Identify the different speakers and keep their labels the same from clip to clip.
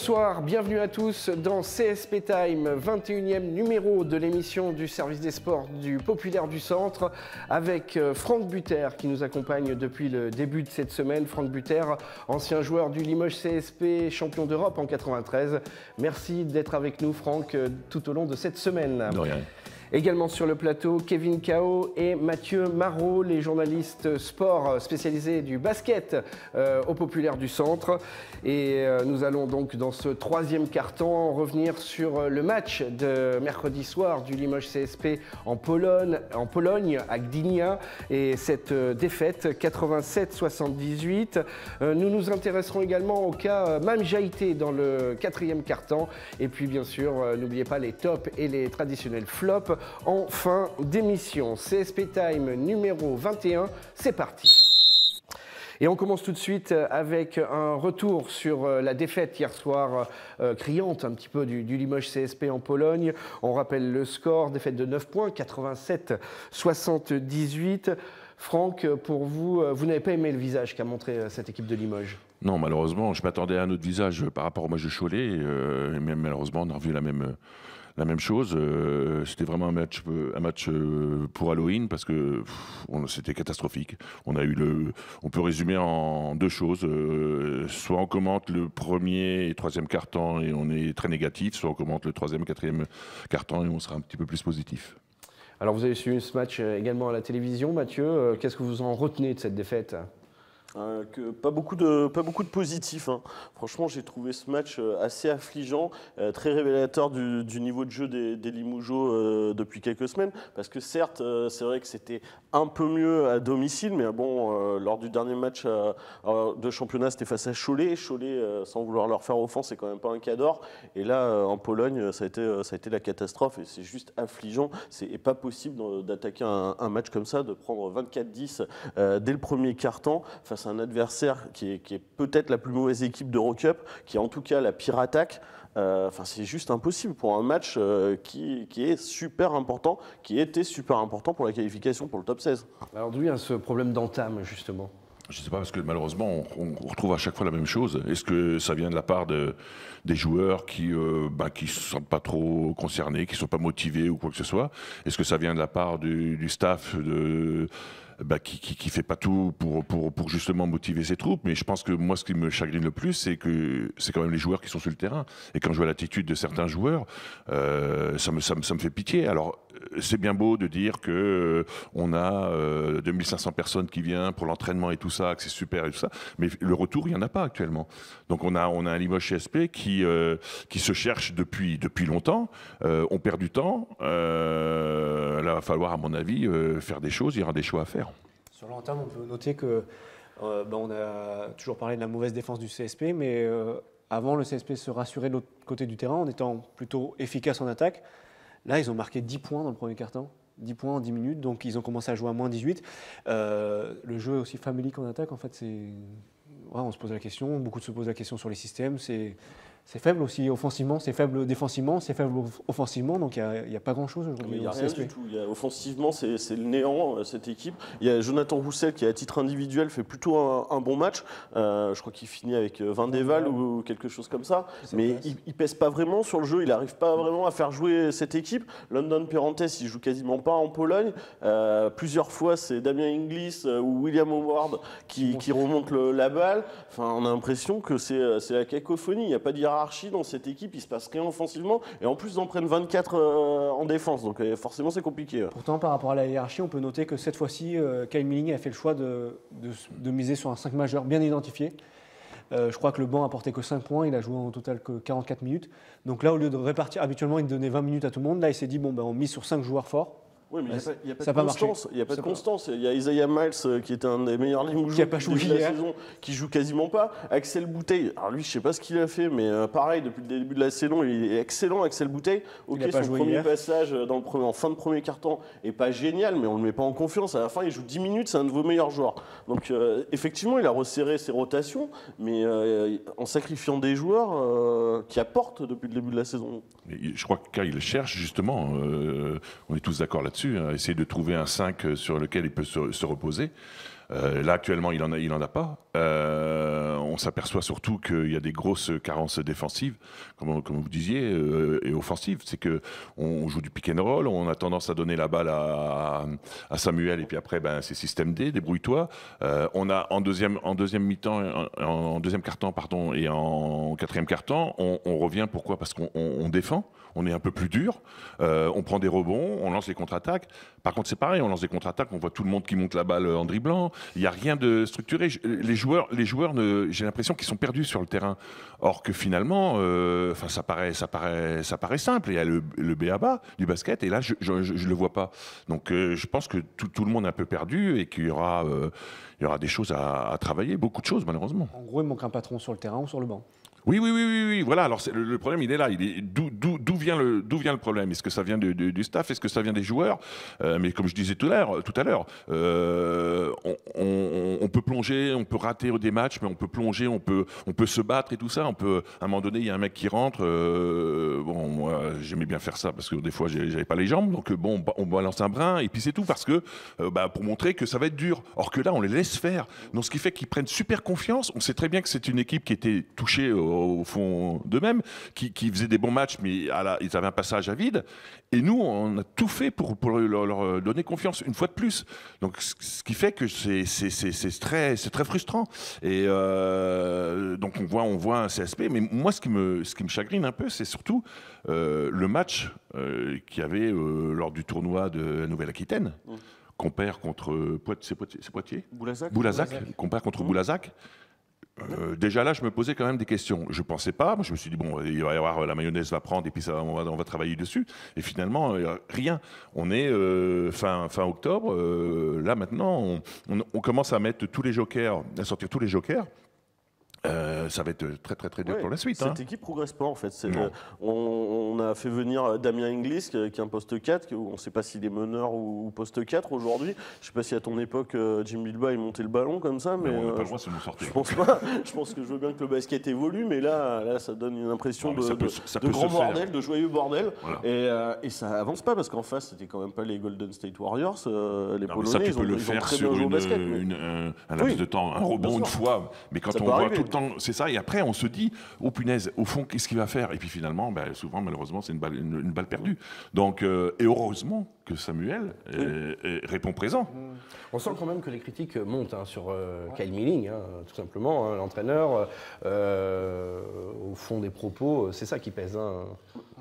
Speaker 1: Bonsoir, bienvenue à tous dans CSP Time, 21e numéro de l'émission du service des sports du Populaire du Centre avec euh, Franck Buter qui nous accompagne depuis le début de cette semaine. Franck Buter, ancien joueur du Limoges CSP, champion d'Europe en 93. Merci d'être avec nous Franck euh, tout au long de cette semaine. Également sur le plateau, Kevin Kao et Mathieu Marot, les journalistes sport spécialisés du basket euh, au Populaire du Centre. Et euh, nous allons donc dans ce troisième carton revenir sur euh, le match de mercredi soir du Limoges CSP en Pologne, en Pologne à Gdynia et cette défaite 87-78. nous nous intéresserons également au cas Mamjaïté dans le quatrième carton. Et puis bien sûr, n'oubliez pas les tops et les traditionnels flops en fin d'émission. CSP Time numéro 21, c'est parti. Et on commence tout de suite avec un retour sur euh, la défaite hier soir euh, euh, criante un petit peu du, Limoges CSP en Pologne. On rappelle le score, défaite de 9 points, 87-78. Franck, pour vous, vous n'avez pas aimé le visage qu'a montré cette équipe de Limoges
Speaker 2: non, malheureusement, je m'attendais à un autre visage par rapport au match de Cholet, mais malheureusement, on a revu la même, la même chose. Euh, c'était vraiment un match, euh, un match euh, pour Halloween parce que c'était catastrophique. On a eu le, on peut résumer en deux choses. soit on commente le premier et troisième quart temps et on est très négatif, soit on commente le troisième, et quatrième temps et on sera un petit peu plus positif.
Speaker 1: Alors vous avez
Speaker 3: suivi ce match également à la
Speaker 1: télévision, Mathieu. Qu'est-ce que vous en retenez de cette défaite
Speaker 3: euh, que pas beaucoup de pas beaucoup de positifs. Hein. Franchement, j'ai trouvé ce match euh, assez affligeant, euh, très révélateur du, niveau de jeu des, des depuis quelques semaines. Parce que certes, c'est vrai que c'était un peu mieux à domicile, mais bon, lors du dernier match de championnat, c'était face à Cholet. Cholet, sans vouloir leur faire offense, c'est quand même pas un cador. Et là, en Pologne, ça a été ça a été la catastrophe. Et c'est juste affligeant. C'est pas possible d'attaquer un, match comme ça, de prendre 24-10 dès le premier quart temps c'est un adversaire qui est, peut-être la plus mauvaise équipe de Cup, qui est en tout cas la pire attaque. Euh, enfin, c'est juste impossible pour un match euh, qui, est super important, qui était super important pour la qualification pour le top 16. Alors d'où vient ce problème d'entame, justement je ne sais pas, parce que
Speaker 2: malheureusement, on, retrouve à chaque fois la même chose. Est-ce que ça vient de la part de, des joueurs qui ne euh, bah, se sentent pas trop concernés, qui ne sont pas motivés ou quoi que ce soit Est-ce que ça vient de la part du, du staff de bah, qui, qui, fait pas tout pour, justement motiver ses troupes. Mais je pense que moi, ce qui me chagrine le plus, c'est que c'est quand même les joueurs qui sont sur le terrain. Et quand je vois l'attitude de certains joueurs, euh, ça ça me fait pitié. Alors, c'est bien beau de dire que euh, on a 2500 euh, personnes qui viennent pour l'entraînement et tout ça, que c'est super et tout ça, mais le retour, il n'y en a pas actuellement. Donc on a, on a un Limoges CSP qui, euh, qui se cherche depuis, depuis longtemps, on perd du temps, là, il va falloir, à mon avis, faire des choses, il y aura des choix à faire.
Speaker 4: Sur le long terme, on peut noter que ben, on a toujours parlé de la mauvaise défense du CSP, mais avant, le CSP se rassurait de l'autre côté du terrain en étant plutôt efficace en attaque. Là, ils ont marqué 10 points dans le premier quart-temps. 10 points en 10 minutes, donc ils ont commencé à jouer à moins 18. Euh, le jeu est aussi familier qu'en attaque, en fait, on se pose la question, beaucoup se posent la question sur les systèmes. C'est c'est faible aussi offensivement, c'est faible défensivement, c'est faible offensivement, donc il n'y a, pas grand-chose aujourd'hui. Il n'y a rien du tout.
Speaker 3: offensivement, c'est le néant, euh, cette équipe. Il y a Jonathan Roussel qui, à titre individuel, fait plutôt un, bon match. Euh, je crois qu'il finit avec 20 euh, ou, quelque chose comme ça. Mais il, ne pèse pas vraiment sur le jeu, il n'arrive pas vraiment à faire jouer cette équipe. London Perantes, il joue quasiment pas en Pologne. plusieurs fois, c'est Damien Inglis ou William Howard qui, remonte remontent la balle. Enfin, on a l'impression que c'est la cacophonie, il n'y a pas d'hierarchie dans cette équipe, il se passe rien offensivement, et en plus ils en prennent 24 euh, en défense, donc euh, forcément c'est compliqué. Pourtant, par
Speaker 4: rapport à la hiérarchie, on peut noter que cette fois-ci, euh, Kyle Milling a fait le choix de, miser sur un 5 majeur bien identifié. je crois que le banc a porté que 5 points, il a joué en total que 44 minutes. Donc là, au lieu de répartir, habituellement, il donnait 20 minutes à tout le monde. Là, il s'est dit, bon, ben, on mise sur 5 joueurs forts. Oui, mais
Speaker 3: il n'y a, pas de constance. Il n'y a pas de constance. Il y a Isaiah Miles, euh, qui est un des meilleurs lignes de a pas la saison, qui joue quasiment pas. Axel Bouteille, alors lui, je ne sais pas ce qu'il a fait, mais euh, pareil, depuis le début de la saison, il est excellent, Axel Bouteille. auquel son premier passage euh, dans le en fin de premier quart temps n'est pas génial, mais on ne le met pas en confiance. À la fin, il joue 10 minutes, c'est un de vos meilleurs joueurs. Donc, effectivement, il a resserré ses rotations, mais en sacrifiant des joueurs qui apportent depuis le début de la saison.
Speaker 2: je crois que il cherche, justement, on est tous d'accord là-dessus Hein, essayer de trouver un 5 euh, sur lequel il peut se, reposer. Euh, là, actuellement, il n'en a, il en a pas. Euh, on s'aperçoit surtout qu'il y a des grosses carences défensives, comme, vous disiez, euh, et offensives. C'est que on joue du pick and roll, on a tendance à donner la balle à, Samuel, et puis après, ben, c'est système D, débrouille-toi. Euh, on a en deuxième, en deuxième mi-temps, en, deuxième quart-temps, pardon, et en quatrième quart-temps, on, revient. Pourquoi Parce qu'on défend on est un peu plus dur, on prend des rebonds, on lance les contre-attaques. Par contre, c'est pareil, on lance des contre-attaques, on voit tout le monde qui monte la balle en dribblant. Il n'y a rien de structuré. Les les joueurs j'ai l'impression qu'ils sont perdus sur le terrain. Or que finalement, euh, enfin, ça, paraît, ça, paraît, ça paraît simple. Il y a le, le BABA du basket, et là, je ne le vois pas. Donc euh, je pense que tout, le monde est un peu perdu et qu'il y, aura, euh, il y aura des choses à, travailler, beaucoup de choses, malheureusement.
Speaker 4: En gros, il manque un patron sur le terrain ou sur le banc.
Speaker 2: Oui, oui, oui, oui, oui, voilà. Alors le, problème, il est là. Il est d'où d'où vient le problème Est-ce que ça vient du, staff Est-ce que ça vient des joueurs euh, Mais comme je disais tout à l'heure, tout à l'heure euh, on, peut plonger, on peut rater des matchs, mais on peut plonger, on peut, on peut se battre et tout ça. On peut, à un moment donné, il y a un mec qui rentre. Euh, bon, moi, j'aimais bien faire ça parce que des fois, j'avais pas les jambes. Donc, bon, bah, on balance un brin et puis c'est tout parce que, bah, pour montrer que ça va être dur. Or que là, on les laisse faire. Donc, ce qui fait qu'ils prennent super confiance. On sait très bien que c'est une équipe qui était touchée au, fond d'eux-mêmes, qui, qui faisait des bons matchs, mais à la, ils avaient un passage à vide. Et nous, on a tout fait pour, leur, euh, donner confiance, une fois de plus. Donc, ce qui fait que c'est très, très frustrant. Et euh, donc, on voit, on voit un CSP. Mais moi, ce qui me, ce qui me chagrine un peu, c'est surtout euh, le match qui qu'il y avait lors du tournoi de Nouvelle-Aquitaine. Mmh. qu'on perd contre Poitiers, Poitiers, contre mmh. Boulazac. Euh, déjà là, je me posais quand même des questions. Je ne pensais pas. Moi, je me suis dit, bon, il va y avoir la mayonnaise va prendre et puis ça, on, va, travailler dessus. Et finalement, euh, rien. On est euh, fin, octobre. là, maintenant, on, commence à mettre tous les jokers, à sortir tous les jokers. Euh, ça va être euh, très très très dur pour la suite. Hein. Cette équipe équipe
Speaker 3: progresse pas en fait. Euh, on, a fait venir Damien Inglis qui est un poste 4, on ne sait pas s'il est meneur ou, poste 4 aujourd'hui. Je ne sais pas si à ton époque Jim Bilba il montait le ballon comme ça, mais, pas Je pense que je veux bien que le basket évolue, mais là, ça donne une impression ah, de, grand bordel, de joyeux bordel, et, ça avance pas parce qu'en face c'était quand même pas les Golden State Warriors, les Polonais. Ça, ont, le faire sur un
Speaker 2: laps de temps, un rebond une fois, mais quand on voit tout c'est ça. Et après, on se dit, oh punaise, au fond, qu'est-ce qu'il va faire Et puis finalement, ben, souvent, malheureusement, c'est une balle, une, balle, perdue. Donc, euh, et heureusement que Samuel euh, euh, répond présent. Mmh.
Speaker 1: On sent quand même que les critiques montent hein, sur Kyle Milling, hein, tout simplement, hein, l'entraîneur. au fond des propos, c'est ça qui pèse. Moi,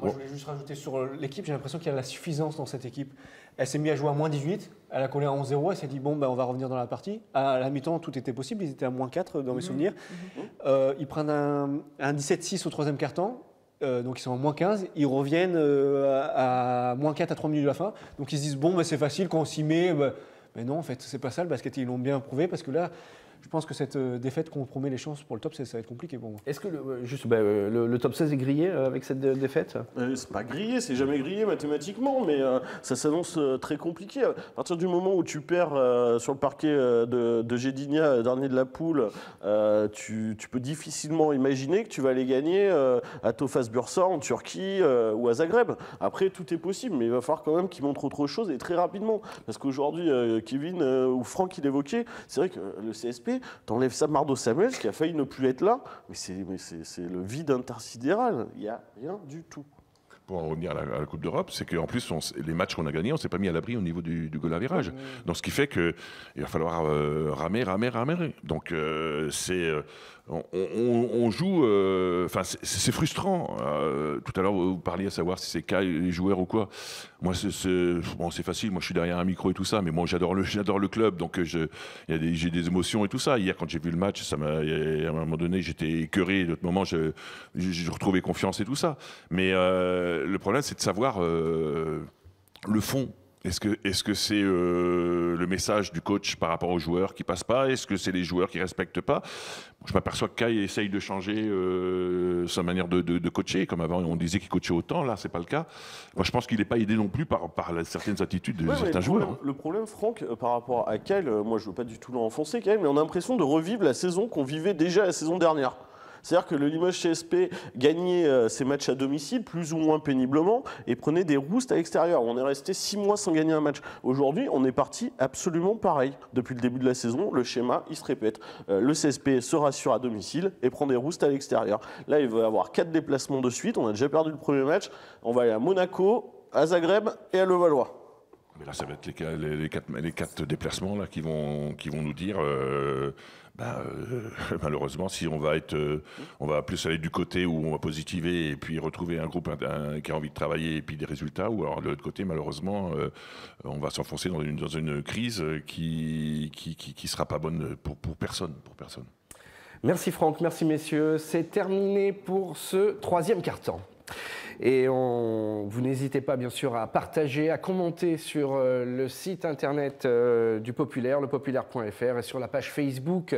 Speaker 4: je voulais juste rajouter sur l'équipe, j'ai l'impression qu'il y a de la suffisance dans cette équipe. Elle s'est mise à jouer à moins 18. Elle a collé à 11-0, elle s'est dit, bon, ben, on va revenir dans la partie. À la mi-temps, tout était possible, ils étaient à moins 4 dans mes mhm. souvenirs. Mhm. Euh, ils prennent un, 17-6 au troisième quart-temps, euh, donc ils sont à moins 15, ils reviennent euh, à, moins 4 à 3 minutes de la fin. Donc ils se disent, bon, ben, c'est facile, quand on s'y met, mais ben, non, en fait, c'est pas ça, le basket, ils l'ont bien prouvé, parce que là, je pense que cette euh, défaite compromet les chances pour le top 16. Ça va être compliqué pour moi.
Speaker 3: Est-ce que le, euh, juste, bah, euh, le, top 16 est grillé avec cette défaite euh, C'est pas grillé, c'est jamais grillé mathématiquement, mais ça s'annonce très compliqué. À partir du moment où tu perds sur le parquet de, de dernier de la poule, tu, tu, peux difficilement imaginer que tu vas aller gagner à Tofas Bursa, en Turquie ou à Zagreb. Après, tout est possible, mais il va falloir quand même qu'ils montrent autre chose et très rapidement. Parce qu'aujourd'hui, Kevin ou Franck, il évoquait, c'est vrai que le CSP respect, ça, Mardo Samuel qui a failli ne plus être là, mais c'est le vide intersidéral, il n'y a rien du tout
Speaker 2: pour en revenir à la, Coupe d'Europe, c'est qu'en plus, on, les matchs qu'on a gagnés, on ne s'est pas mis à l'abri au niveau du, du goal à virage. Donc, ce qui fait qu'il va falloir euh, ramer, ramer, ramer. Donc, euh, c'est. Euh, on, joue. Enfin, c'est frustrant. tout à l'heure, vous parliez à savoir si c'est cas les joueurs ou quoi. Moi, c'est bon, facile. Moi, je suis derrière un micro et tout ça, mais moi, j'adore le, j'adore le club. Donc, j'ai des, émotions et tout ça. Hier, quand j'ai vu le match, ça m'a, à un moment donné, j'étais écœuré. D'autres moments, je, je, je, retrouvais confiance et tout ça. Mais le problème, c'est de savoir euh, le fond. Est-ce que c'est euh, le message du coach par rapport aux joueurs qui passent pas Est-ce que c'est les joueurs qui ne respectent pas Je m'aperçois que Kai essaye de changer euh, sa manière de, coacher. Comme avant, on disait qu'il coachait autant. Là, c'est pas le cas. Moi, je pense qu'il n'est pas aidé non plus par, certaines attitudes de certains joueurs. Hein.
Speaker 3: Le problème, Franck, par rapport à Kyle, moi, je veux pas du tout l'enfoncer, mais on a l'impression de revivre la saison qu'on vivait déjà la saison dernière. C'est-à-dire que le Limoges CSP gagnait euh, ses matchs à domicile, plus ou moins péniblement, et prenait des roustes à l'extérieur. On est resté six mois sans gagner un match. Aujourd'hui, on est parti absolument pareil. Depuis le début de la saison, le schéma, il se répète. Euh, le CSP se rassure à domicile et prend des roustes à l'extérieur. Là, il va avoir quatre déplacements de suite. On a déjà perdu le premier match. On va aller à Monaco, à Zagreb et à Levallois. Mais là, ça va être
Speaker 2: les, quatre, déplacements là, qui, vont, nous dire, euh, bah, euh, malheureusement, si on va, être, euh, on va plus aller du côté où on va positiver et puis retrouver un groupe qui a envie de travailler et puis des résultats, ou alors de l'autre côté, malheureusement, on va s'enfoncer dans une, crise qui ne sera pas bonne pour, personne. Pour personne.
Speaker 1: Merci Franck, merci messieurs. C'est terminé pour ce troisième quart-temps. Et vous n'hésitez pas bien sûr à partager, à commenter sur euh, le site internet euh, du Populaire, lepopulaire.fr et sur la page Facebook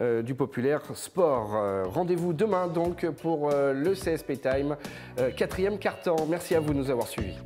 Speaker 1: euh, du Populaire Sport. Rendez-vous demain donc pour le CSP Time, quatrième carton. Merci à vous de nous avoir suivis.